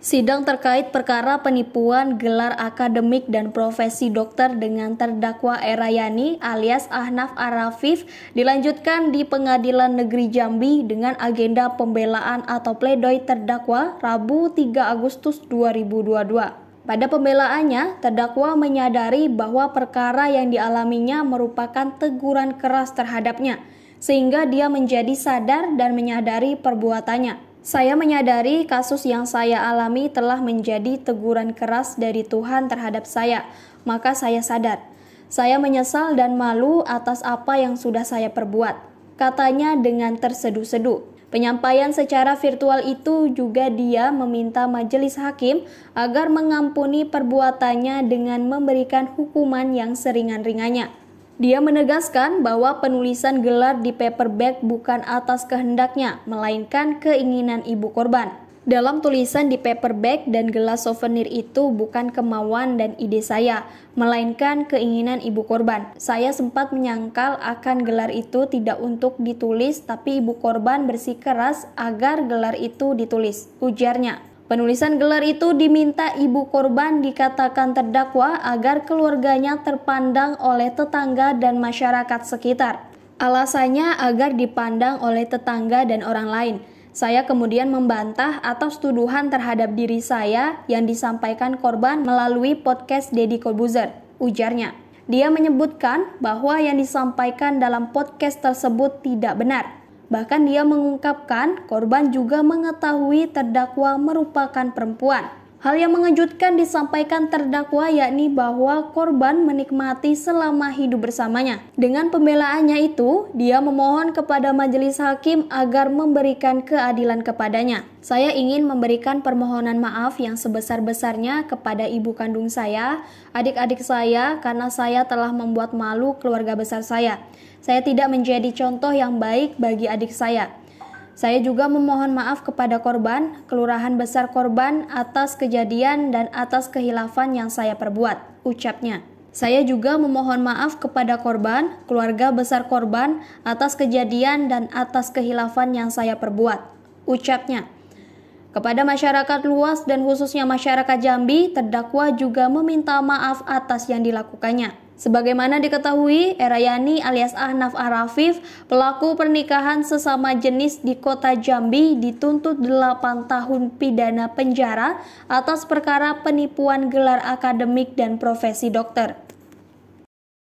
Sidang terkait perkara penipuan gelar akademik dan profesi dokter dengan terdakwa Erayani alias Ahnaf Arafif dilanjutkan di Pengadilan Negeri Jambi dengan agenda pembelaan atau pledoi terdakwa Rabu 3 Agustus 2022. Pada pembelaannya, terdakwa menyadari bahwa perkara yang dialaminya merupakan teguran keras terhadapnya, sehingga dia menjadi sadar dan menyadari perbuatannya. Saya menyadari kasus yang saya alami telah menjadi teguran keras dari Tuhan terhadap saya, maka saya sadar. Saya menyesal dan malu atas apa yang sudah saya perbuat, katanya dengan terseduh-seduh. Penyampaian secara virtual itu juga dia meminta majelis hakim agar mengampuni perbuatannya dengan memberikan hukuman yang seringan-ringannya. Dia menegaskan bahwa penulisan gelar di paperback bukan atas kehendaknya, melainkan keinginan ibu korban. Dalam tulisan di paperback dan gelas souvenir itu bukan kemauan dan ide saya, melainkan keinginan ibu korban. Saya sempat menyangkal akan gelar itu tidak untuk ditulis, tapi ibu korban bersikeras agar gelar itu ditulis, ujarnya. Penulisan gelar itu diminta ibu korban dikatakan terdakwa agar keluarganya terpandang oleh tetangga dan masyarakat sekitar. Alasannya agar dipandang oleh tetangga dan orang lain. Saya kemudian membantah atas tuduhan terhadap diri saya yang disampaikan korban melalui podcast Deddy Corbuzier, ujarnya. Dia menyebutkan bahwa yang disampaikan dalam podcast tersebut tidak benar. Bahkan dia mengungkapkan korban juga mengetahui terdakwa merupakan perempuan. Hal yang mengejutkan disampaikan terdakwa yakni bahwa korban menikmati selama hidup bersamanya. Dengan pembelaannya itu, dia memohon kepada majelis hakim agar memberikan keadilan kepadanya. Saya ingin memberikan permohonan maaf yang sebesar-besarnya kepada ibu kandung saya, adik-adik saya karena saya telah membuat malu keluarga besar saya. Saya tidak menjadi contoh yang baik bagi adik saya. Saya juga memohon maaf kepada korban, kelurahan besar korban atas kejadian dan atas kehilafan yang saya perbuat, ucapnya. Saya juga memohon maaf kepada korban, keluarga besar korban atas kejadian dan atas kehilafan yang saya perbuat, ucapnya. Kepada masyarakat luas dan khususnya masyarakat Jambi, terdakwa juga meminta maaf atas yang dilakukannya. Sebagaimana diketahui, Erayani alias Ahnaf Arafif, pelaku pernikahan sesama jenis di kota Jambi dituntut 8 tahun pidana penjara atas perkara penipuan gelar akademik dan profesi dokter.